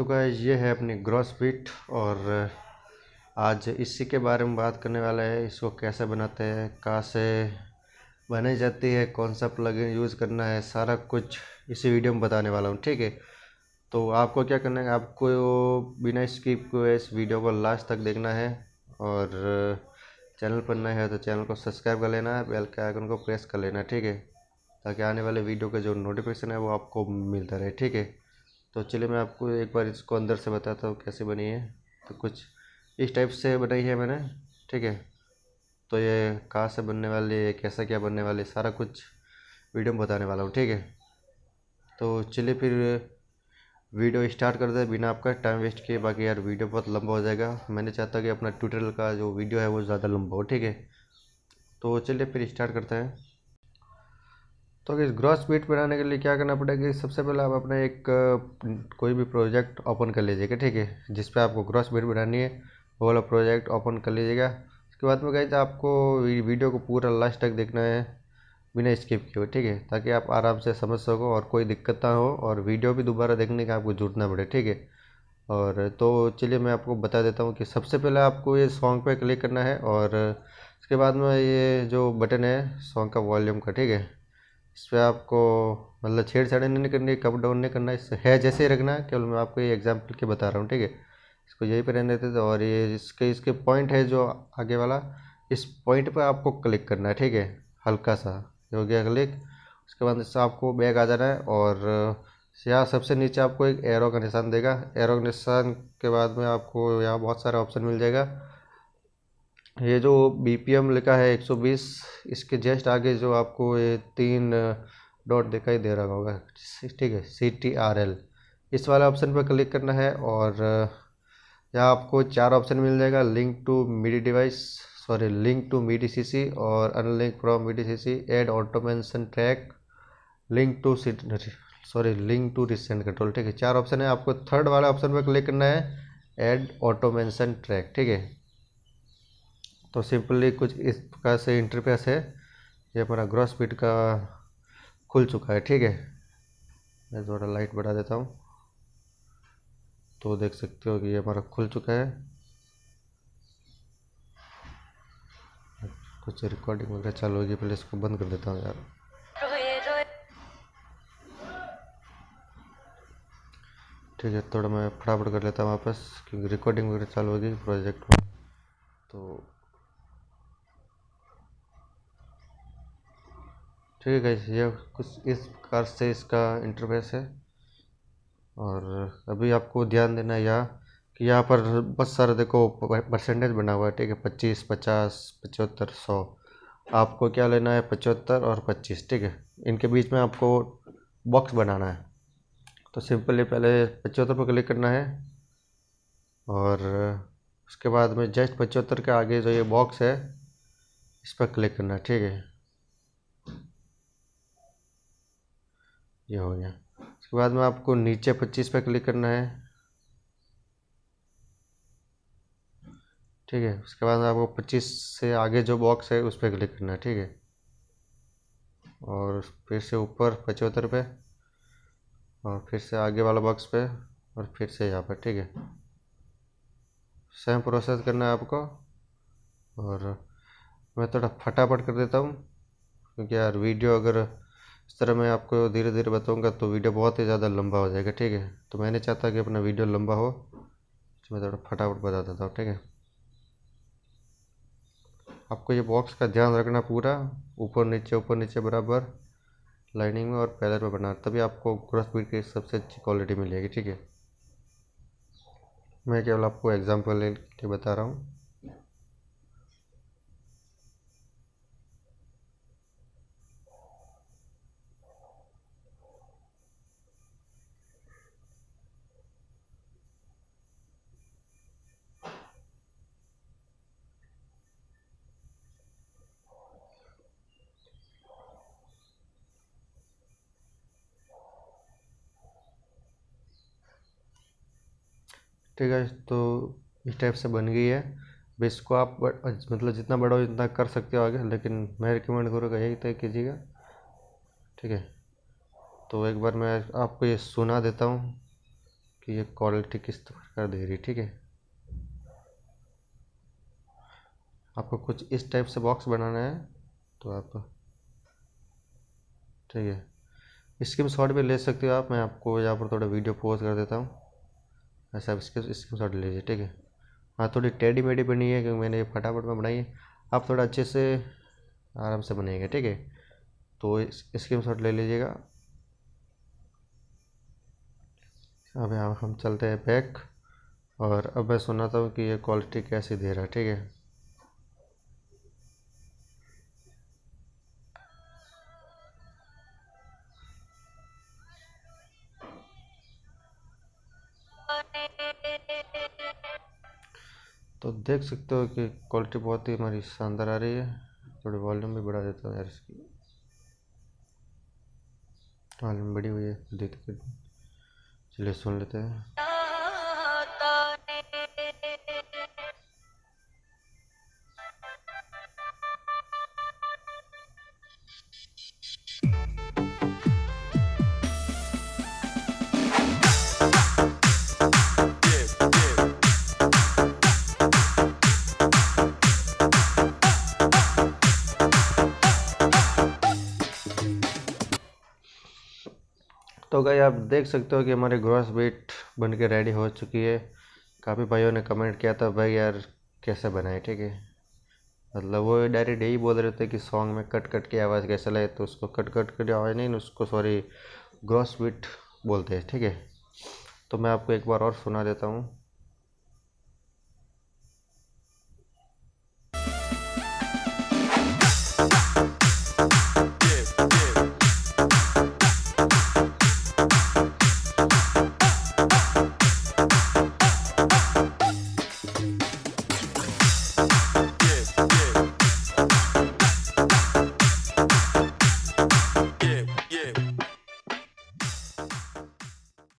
तो गैज ये है अपनी ग्रॉस बीट और आज इसी के बारे में बात करने वाला है इसको कैसे बनाते हैं कहाँ से बनाई जाती है कौन सा प्लगइन यूज़ करना है सारा कुछ इसी वीडियो में बताने वाला हूँ ठीक है तो आपको क्या करना है आपको बिना स्किप को इस वीडियो को लास्ट तक देखना है और चैनल पर नए है तो चैनल को सब्सक्राइब कर लेना है बेल के आइकन को प्रेस कर लेना ठीक है ताकि आने वाले वीडियो का जो नोटिफिकेशन है वो आपको मिलता रहे ठीक है तो चलिए मैं आपको एक बार इसको अंदर से बताता हूँ कैसे बनी है तो कुछ इस टाइप से बनाई है मैंने ठीक है तो ये कहाँ से बनने वाली है कैसा क्या बनने वाली सारा कुछ वीडियो में बताने वाला हूँ ठीक है तो चलिए फिर वीडियो स्टार्ट कर दे बिना आपका टाइम वेस्ट किए बाकी यार वीडियो बहुत लंबा हो जाएगा मैंने चाहता हूँ कि अपना ट्यूटोरियल का जो वीडियो है वो ज़्यादा लंबा हो ठीक है तो चलिए फिर स्टार्ट करते हैं तो इस ग्रॉस बीट बनाने के लिए क्या करना पड़ेगा कि सबसे पहले आप अपना एक कोई भी प्रोजेक्ट ओपन कर लीजिएगा ठीक है जिस पे आपको ग्रॉस बीट बनानी है वो वाला प्रोजेक्ट ओपन कर लीजिएगा उसके बाद में कहीं आपको वीडियो को पूरा लास्ट तक देखना है बिना स्किप किए ठीक है ताकि आप आराम से समझ सको और कोई दिक्कत ना हो और वीडियो भी दोबारा देखने का आपको जूटना पड़े ठीक है और तो चलिए मैं आपको बता देता हूँ कि सबसे पहले आपको ये सॉन्ग पे क्लिक करना है और उसके बाद में ये जो बटन है सॉन्ग का वॉल्यूम का ठीक है इस पर आपको मतलब छेड़छाड़ी नहीं करनी कप डाउन नहीं करना इस है जैसे रखना केवल मैं आपको ये एग्जाम्पल के बता रहा हूँ ठीक है इसको यहीं पर रहने देते थे और ये इसके इसके पॉइंट है जो आगे वाला इस पॉइंट पर आपको क्लिक करना है ठीक है हल्का सा हो गया क्लिक उसके बाद इससे आपको बैग आ जाना है और यहाँ सबसे नीचे आपको एक एरो का निशान देगा एरो के निशान के बाद में आपको यहाँ बहुत सारे ऑप्शन मिल जाएगा ये जो बी पी एम लिखा है 120 इसके जस्ट आगे जो आपको ये तीन डॉट दिखाई दे रहा होगा ठीक है सी टी आर एल इस वाले ऑप्शन पर क्लिक करना है और यहाँ आपको चार ऑप्शन मिल जाएगा link to MIDI device sorry link to MIDI C C और unlink from MIDI C C add automation track link to sorry link to recent control ठीक है चार ऑप्शन है आपको थर्ड वाला ऑप्शन पर क्लिक करना है एड ऑटोमेशन ट्रैक ठीक है तो सिंपली कुछ इस प्रकार से इंटरफेस है ये हमारा ग्रॉस स्पीड का खुल चुका है ठीक है मैं थोड़ा लाइट बढ़ा देता हूँ तो देख सकते हो कि ये हमारा खुल चुका है कुछ रिकॉर्डिंग वगैरह चालू होगी पहले इसको बंद कर देता हूँ यार ठीक है थोड़ा मैं फटाफट कर लेता हूँ वापस क्योंकि रिकॉर्डिंग वगैरह चालू होगी प्रोजेक्ट में तो ठीक है ये कुछ इस प्रकार से इसका इंटरफेस है और अभी आपको ध्यान देना है यहाँ कि यहाँ पर बहुत सारा देखो परसेंटेज बना हुआ है ठीक है पच्चीस पचास पचहत्तर सौ आपको क्या लेना है पचहत्तर और पच्चीस ठीक है इनके बीच में आपको बॉक्स बनाना है तो सिंपली पहले पचहत्तर पर क्लिक करना है और उसके बाद में जस्ट पचहत्तर के आगे जो ये बॉक्स है इस पर क्लिक करना है ठीक है ये हो गया उसके बाद में आपको नीचे पच्चीस पे क्लिक करना है ठीक है उसके बाद आपको पच्चीस से आगे जो बॉक्स है उस पर क्लिक करना है ठीक है और फिर से ऊपर पचहत्तर पे और फिर से आगे वाला बॉक्स पे और फिर से यहाँ पर ठीक है सेम प्रोसेस करना है आपको और मैं थोड़ा फटाफट कर देता हूँ क्योंकि यार वीडियो अगर इस तरह मैं आपको धीरे धीरे बताऊँगा तो वीडियो बहुत ही ज़्यादा लंबा हो जाएगा ठीक है तो मैं नहीं चाहता कि अपना वीडियो लंबा हो तो मैं थोड़ा फटाफट बता देता हूँ ठीक है आपको ये बॉक्स का ध्यान रखना पूरा ऊपर नीचे ऊपर नीचे बराबर लाइनिंग में और पैलर में बना तभी आपको क्रॉस बीट की सबसे अच्छी क्वालिटी मिलेगी ठीक है मैं केवल आपको एग्जाम्पल ले बता रहा हूँ ठीक है तो इस टाइप से बन गई है अब इसको आप मतलब जितना बड़ा हो जितना कर सकते हो आगे लेकिन मैं रिकमेंड करूँगा यही तय कीजिएगा ठीक है तो एक बार मैं आपको ये सुना देता हूँ कि ये क्वालिटी किस तरह का दे रही ठीक है आपको कुछ इस टाइप से बॉक्स बनाना है तो आप ठीक है स्क्रीन शॉट भी ले सकते हो आप मैं आपको यहाँ पर थोड़ा वीडियो पोस्ट कर देता हूँ अच्छा इसके इसके शॉट ले लीजिए ठीक है हाँ थोड़ी टेढ़ी मेढ़ी बनी है क्योंकि मैंने फटाफट में बनाई है आप थोड़ा अच्छे से आराम से बनेंगे ठीक है तो इस स्क्रीन शॉट ले लीजिएगा अब यहाँ हम चलते हैं बैक और अब मैं सुनाता हूँ कि ये क्वालिटी कैसी दे रहा है ठीक है तो देख सकते हो कि क्वालिटी बहुत ही हमारी शानदार आ रही है थोड़ी वॉल्यूम भी बढ़ा देता हूँ यार इसकी वॉल्यूम बड़ी हुई है देखते चलिए सुन लेते हैं तो गई आप देख सकते हो कि हमारी ग्रॉस बीट बन के रेडी हो चुकी है काफ़ी भाइयों ने कमेंट किया था भाई यार कैसे बनाए ठीक है मतलब वो डायरेक्ट यही बोल रहे थे कि सॉन्ग में कट कट की आवाज़ कैसे लाए तो उसको कट कट की आवाज़ नहीं उसको सॉरी ग्रॉस बीट बोलते हैं ठीक है तो मैं आपको एक बार और सुना देता हूँ